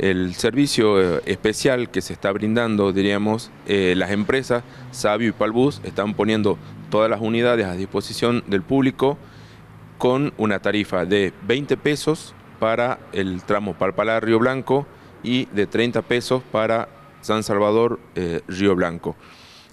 el servicio eh, especial que se está brindando, diríamos, eh, las empresas Sabio y Palbus están poniendo todas las unidades a disposición del público con una tarifa de 20 pesos para el tramo Palpalá Río Blanco y de 30 pesos para San Salvador eh, Río Blanco.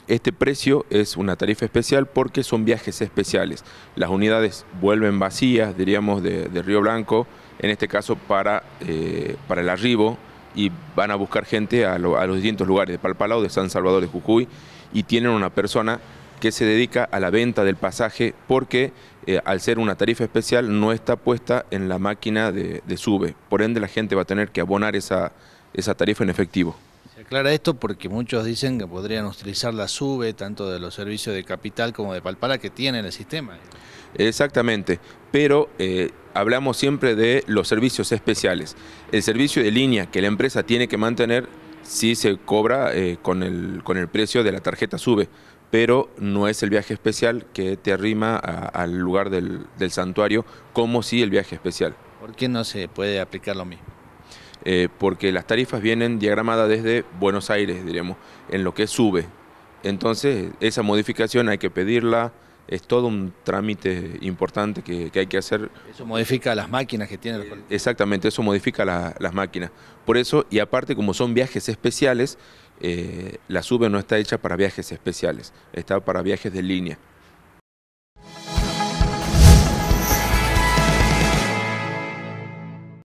Este precio es una tarifa especial porque son viajes especiales. Las unidades vuelven vacías, diríamos, de Río Blanco en este caso para, eh, para el arribo y van a buscar gente a, los distintos lugares de Palpalao, de San Salvador de Jujuy y tienen una persona que se dedica a la venta del pasaje porque eh, al ser una tarifa especial no está puesta en la máquina de, de, sube. Por ende la gente va a tener que abonar esa, esa tarifa en efectivo. Se aclara esto porque muchos dicen que podrían utilizar la SUBE, tanto de los servicios de capital como de Palpara, que tiene el sistema. Exactamente, pero eh, hablamos siempre de los servicios especiales. El servicio de línea que la empresa tiene que mantener sí se cobra eh, con, el, con el precio de la tarjeta SUBE, pero no es el viaje especial que te arrima al lugar del, del santuario como si el viaje especial. ¿Por qué no se puede aplicar lo mismo? Eh, porque las tarifas vienen diagramadas desde Buenos Aires, diremos, en lo que sube. Entonces, esa modificación hay que pedirla, es todo un trámite importante que, hay que hacer. Eso modifica las máquinas que tiene el eh, Exactamente, eso modifica las máquinas. Por eso, y aparte, como son viajes especiales, eh, la sube no está hecha para viajes especiales, está para viajes de línea.